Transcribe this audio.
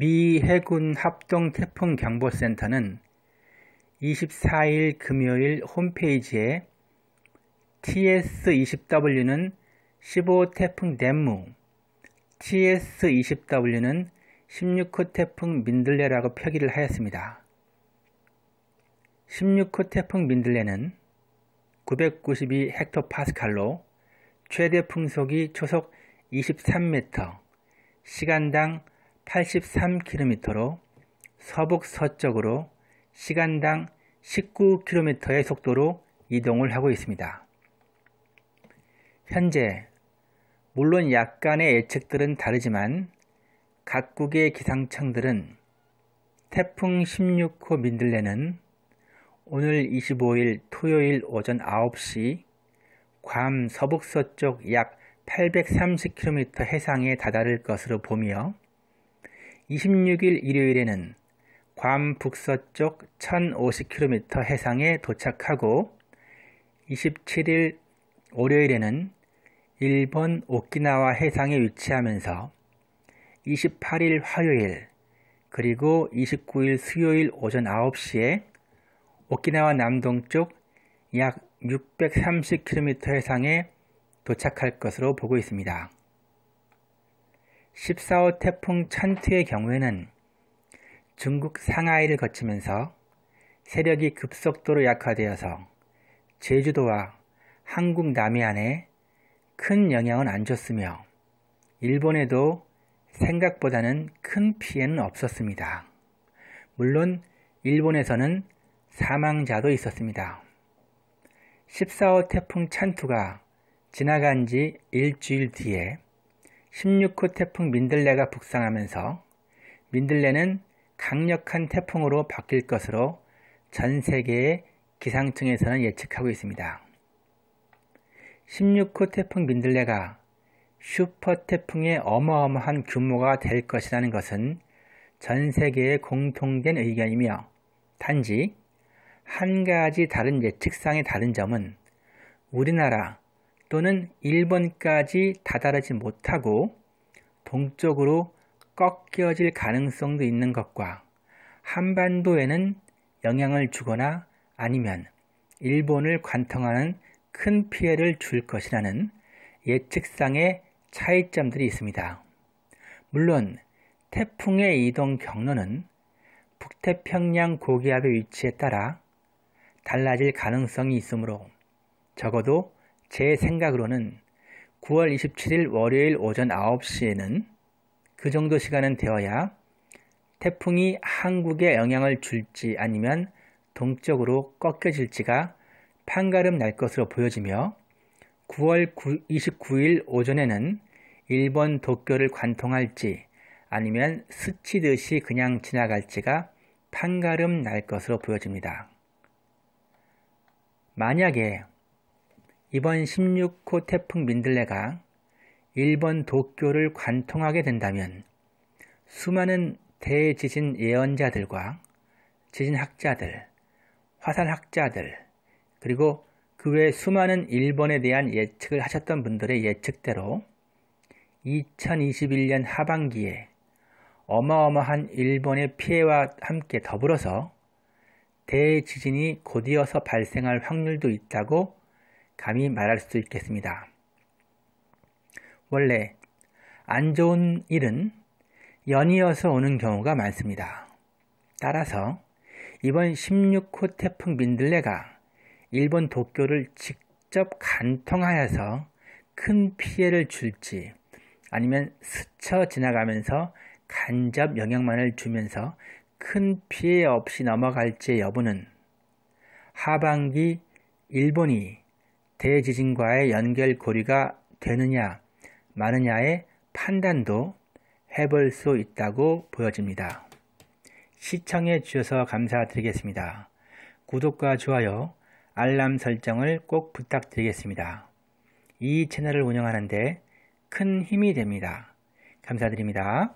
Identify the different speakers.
Speaker 1: 미 해군 합동 태풍 경보센터는 24일 금요일 홈페이지에 TS20W는 1 5 태풍 댐무, TS20W는 16호 태풍 민들레라고 표기를 하였습니다. 16호 태풍 민들레는 992 헥토파스칼로 최대 풍속이 초속 23m, 시간당 83km로 서북서쪽으로 시간당 19km의 속도로 이동을 하고 있습니다. 현재 물론 약간의 예측들은 다르지만 각국의 기상청들은 태풍 16호 민들레는 오늘 25일 토요일 오전 9시 괌 서북서쪽 약 830km 해상에 다다를 것으로 보며 26일 일요일에는 괌 북서쪽 1050km 해상에 도착하고 27일 월요일에는 일본 오키나와 해상에 위치하면서 28일 화요일 그리고 29일 수요일 오전 9시에 오키나와 남동쪽 약 630km 해상에 도착할 것으로 보고 있습니다. 14호 태풍 찬트의 경우에는 중국 상하이를 거치면서 세력이 급속도로 약화되어서 제주도와 한국 남해안에 큰 영향은 안 줬으며 일본에도 생각보다는 큰 피해는 없었습니다. 물론 일본에서는 사망자도 있었습니다. 14호 태풍 찬투가 지나간 지 일주일 뒤에 16호 태풍 민들레가 북상하면서 민들레는 강력한 태풍으로 바뀔 것으로 전 세계의 기상청에서는 예측하고 있습니다. 16호 태풍 민들레가 슈퍼 태풍의 어마어마한 규모가 될 것이라는 것은 전 세계의 공통된 의견이며 단지 한 가지 다른 예측상의 다른 점은 우리나라 또는 1번까지 다다르지 못하고 동쪽으로 꺾여질 가능성도 있는 것과 한반도에는 영향을 주거나 아니면 일본을 관통하는 큰 피해를 줄 것이라는 예측상의 차이점들이 있습니다. 물론 태풍의 이동 경로는 북태평양 고기압의 위치에 따라 달라질 가능성이 있으므로 적어도 제 생각으로는 9월 27일 월요일 오전 9시에는 그 정도 시간은 되어야 태풍이 한국에 영향을 줄지 아니면 동쪽으로 꺾여질지가 판가름 날 것으로 보여지며 9월 9, 29일 오전에는 일본 도쿄를 관통할지 아니면 스치듯이 그냥 지나갈지가 판가름 날 것으로 보여집니다. 만약에 이번 16호 태풍 민들레가 일본 도쿄를 관통하게 된다면 수많은 대지진 예언자들과 지진학자들, 화산학자들, 그리고 그 외 수많은 일본에 대한 예측을 하셨던 분들의 예측대로 2021년 하반기에 어마어마한 일본의 피해와 함께 더불어서 대지진이 곧이어서 발생할 확률도 있다고 감히 말할 수 있겠습니다. 원래 안 좋은 일은 연이어서 오는 경우가 많습니다. 따라서 이번 16호 태풍 민들레가 일본 도쿄를 직접 간통하여서 큰 피해를 줄지 아니면 스쳐 지나가면서 간접 영향만을 주면서 큰 피해 없이 넘어갈지 여부는 하반기 일본이 대지진과의 연결고리가 되느냐 마느냐의 판단도 해볼 수 있다고 보여집니다. 시청해 주셔서 감사드리겠습니다. 구독과 좋아요, 알람 설정을 꼭 부탁드리겠습니다. 이 채널을 운영하는데 큰 힘이 됩니다. 감사드립니다.